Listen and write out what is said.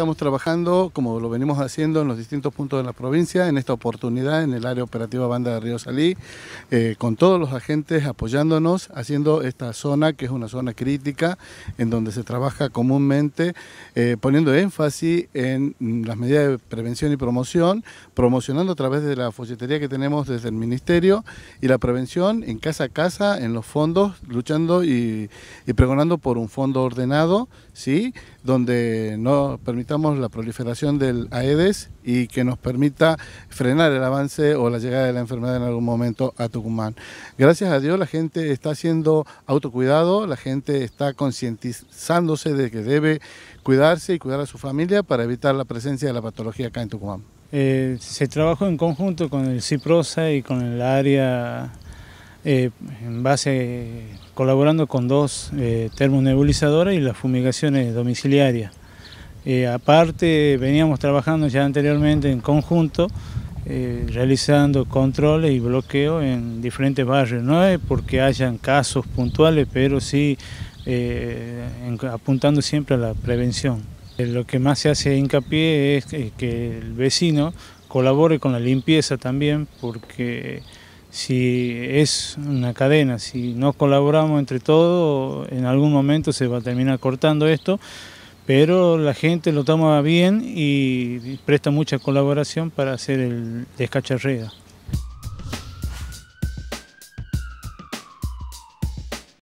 Estamos trabajando, como lo venimos haciendo en los distintos puntos de la provincia, en esta oportunidad en el área operativa Banda de Río Salí, eh, con todos los agentes apoyándonos, haciendo esta zona que es una zona crítica, en donde se trabaja comúnmente, eh, poniendo énfasis en las medidas de prevención y promoción, promocionando a través de la folletería que tenemos desde el Ministerio y la prevención en casa a casa, en los fondos, luchando y, pregonando por un fondo ordenado, ¿sí? donde no permite la proliferación del Aedes y que nos permita frenar el avance o la llegada de la enfermedad en algún momento a Tucumán. Gracias a Dios la gente está haciendo autocuidado, la gente está concientizándose de que debe cuidarse y cuidar a su familia para evitar la presencia de la patología acá en Tucumán. Eh, se trabajó en conjunto con el CIPROSA y con el área eh, en base colaborando con dos eh, y las fumigaciones domiciliarias. Eh, aparte, veníamos trabajando ya anteriormente en conjunto, eh, realizando controles y bloqueos en diferentes barrios. No es porque hayan casos puntuales, pero sí eh, apuntando siempre a la prevención. lo que más se hace hincapié es que, que el vecino colabore con la limpieza también, porque si es una cadena, si no colaboramos entre todos, en algún momento se va a terminar cortando esto pero la gente lo toma bien y presta mucha colaboración para hacer el descacharrea.